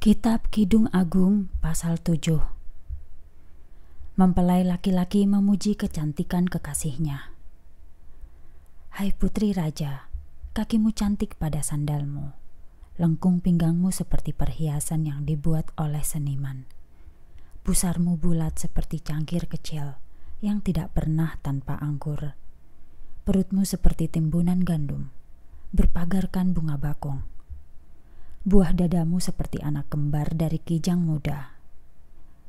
Kitab Kidung Agung pasal 7 Mempelai laki-laki memuji kecantikan kekasihnya. Hai putri raja, kakimu cantik pada sandalmu. Lengkung pinggangmu seperti perhiasan yang dibuat oleh seniman. Pusarmu bulat seperti cangkir kecil yang tidak pernah tanpa anggur, Perutmu seperti timbunan gandum, berpagarkan bunga bakung Buah dadamu seperti anak kembar dari kijang muda.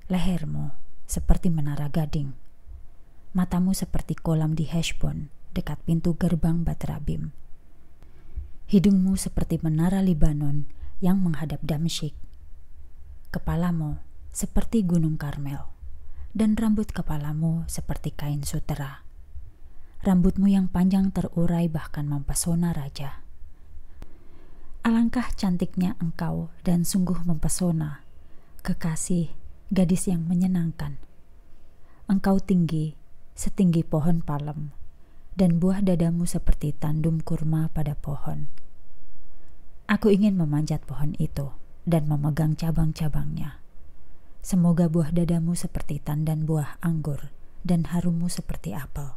Lehermu seperti menara gading. Matamu seperti kolam di Heshbon dekat pintu gerbang Batrabim. Hidungmu seperti menara Libanon yang menghadap Damsyik. Kepalamu seperti gunung Karmel dan rambut kepalamu seperti kain sutera. Rambutmu yang panjang terurai bahkan mempesona raja. Alangkah cantiknya engkau dan sungguh mempesona, kekasih, gadis yang menyenangkan. Engkau tinggi, setinggi pohon palem, dan buah dadamu seperti tandum kurma pada pohon. Aku ingin memanjat pohon itu dan memegang cabang-cabangnya. Semoga buah dadamu seperti tandan buah anggur dan harummu seperti apel.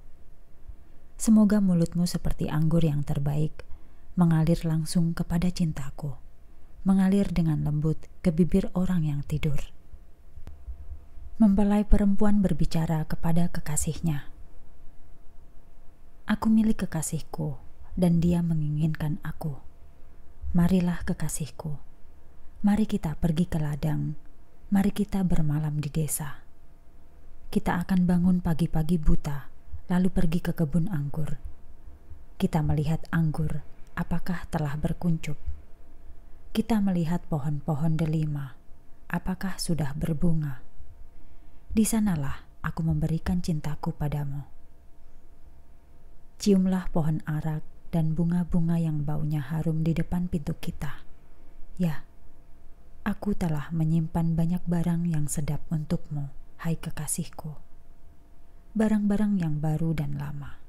Semoga mulutmu seperti anggur yang terbaik mengalir langsung kepada cintaku, mengalir dengan lembut ke bibir orang yang tidur. Mempelai perempuan berbicara kepada kekasihnya. Aku milik kekasihku, dan dia menginginkan aku. Marilah kekasihku, mari kita pergi ke ladang, mari kita bermalam di desa. Kita akan bangun pagi-pagi buta, lalu pergi ke kebun anggur. Kita melihat anggur apakah telah berkuncup. Kita melihat pohon-pohon delima, apakah sudah berbunga. Di sanalah aku memberikan cintaku padamu. Ciumlah pohon arak dan bunga-bunga yang baunya harum di depan pintu kita. Ya, aku telah menyimpan banyak barang yang sedap untukmu, hai kekasihku. Barang-barang yang baru dan lama.